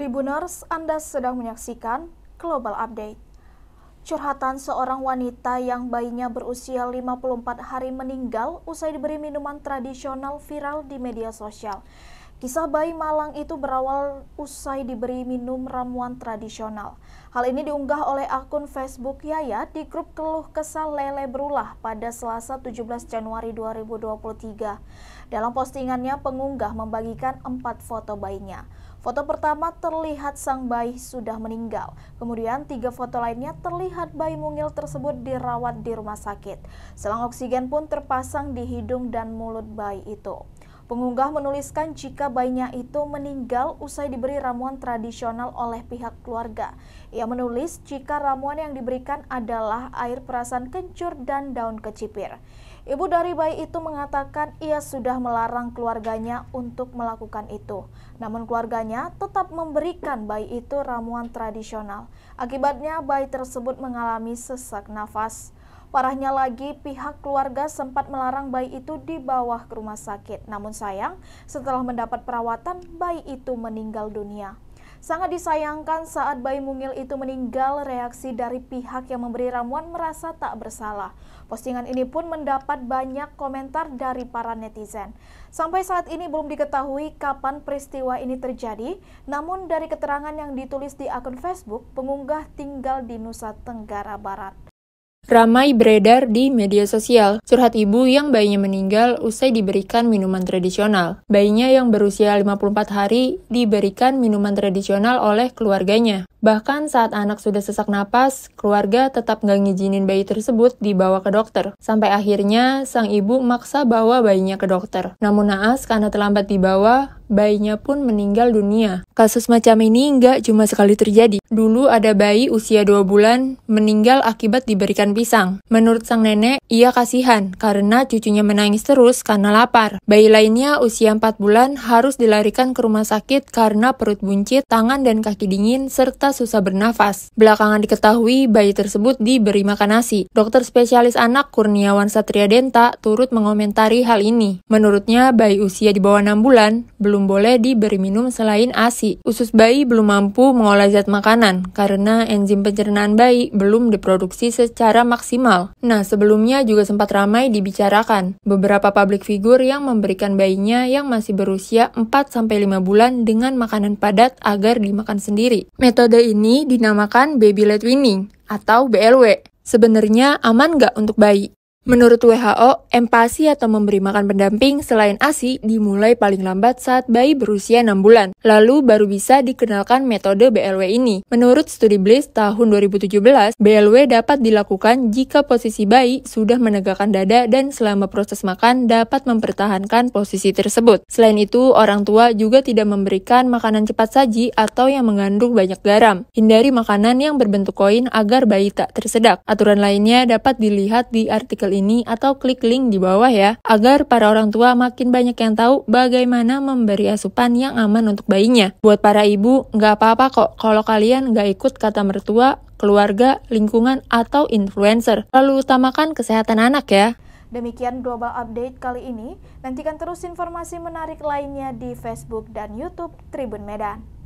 Tribuners, Anda sedang menyaksikan Global Update. Curhatan seorang wanita yang bayinya berusia 54 hari meninggal usai diberi minuman tradisional viral di media sosial. Kisah bayi malang itu berawal usai diberi minum ramuan tradisional. Hal ini diunggah oleh akun Facebook Yaya di grup keluh kesal Lele Berulah pada Selasa 17 Januari 2023. Dalam postingannya, pengunggah membagikan empat foto bayinya. Foto pertama terlihat sang bayi sudah meninggal. Kemudian tiga foto lainnya terlihat bayi mungil tersebut dirawat di rumah sakit. Selang oksigen pun terpasang di hidung dan mulut bayi itu. Pengunggah menuliskan jika bayinya itu meninggal usai diberi ramuan tradisional oleh pihak keluarga. Ia menulis jika ramuan yang diberikan adalah air perasan kencur dan daun kecipir. Ibu dari bayi itu mengatakan ia sudah melarang keluarganya untuk melakukan itu. Namun keluarganya tetap memberikan bayi itu ramuan tradisional. Akibatnya bayi tersebut mengalami sesak nafas. Parahnya lagi, pihak keluarga sempat melarang bayi itu dibawa ke rumah sakit. Namun sayang, setelah mendapat perawatan, bayi itu meninggal dunia. Sangat disayangkan saat bayi mungil itu meninggal, reaksi dari pihak yang memberi ramuan merasa tak bersalah. Postingan ini pun mendapat banyak komentar dari para netizen. Sampai saat ini belum diketahui kapan peristiwa ini terjadi, namun dari keterangan yang ditulis di akun Facebook, pengunggah tinggal di Nusa Tenggara Barat ramai beredar di media sosial. surat ibu yang bayinya meninggal usai diberikan minuman tradisional. Bayinya yang berusia 54 hari diberikan minuman tradisional oleh keluarganya. Bahkan saat anak sudah sesak napas, keluarga tetap nggak ngijinin bayi tersebut dibawa ke dokter. Sampai akhirnya, sang ibu maksa bawa bayinya ke dokter. Namun naas karena terlambat dibawa, bayinya pun meninggal dunia. Kasus macam ini nggak cuma sekali terjadi. Dulu ada bayi usia 2 bulan meninggal akibat diberikan pisang. Menurut sang nenek, ia kasihan karena cucunya menangis terus karena lapar. Bayi lainnya usia 4 bulan harus dilarikan ke rumah sakit karena perut buncit, tangan dan kaki dingin, serta susah bernafas. Belakangan diketahui bayi tersebut diberi makan nasi. Dokter spesialis anak Kurniawan Satria Denta turut mengomentari hal ini. Menurutnya, bayi usia di bawah 6 bulan belum boleh diberi minum selain ASI. Usus bayi belum mampu mengolah zat makanan karena enzim pencernaan bayi belum diproduksi secara maksimal. Nah, sebelumnya juga sempat ramai dibicarakan beberapa publik figur yang memberikan bayinya yang masih berusia 4-5 bulan dengan makanan padat agar dimakan sendiri. Metode ini dinamakan baby led weaning atau BLW. Sebenarnya aman nggak untuk bayi? Menurut WHO, empati atau memberi makan pendamping selain ASI dimulai paling lambat saat bayi berusia 6 bulan, lalu baru bisa dikenalkan metode BLW ini. Menurut studi Bliss tahun 2017, BLW dapat dilakukan jika posisi bayi sudah menegakkan dada dan selama proses makan dapat mempertahankan posisi tersebut. Selain itu, orang tua juga tidak memberikan makanan cepat saji atau yang mengandung banyak garam. Hindari makanan yang berbentuk koin agar bayi tak tersedak. Aturan lainnya dapat dilihat di artikel artikel ini atau klik link di bawah ya, agar para orang tua makin banyak yang tahu bagaimana memberi asupan yang aman untuk bayinya. Buat para ibu, nggak apa-apa kok kalau kalian nggak ikut kata mertua, keluarga, lingkungan, atau influencer. Lalu utamakan kesehatan anak ya. Demikian Global Update kali ini. Nantikan terus informasi menarik lainnya di Facebook dan YouTube Tribun Medan.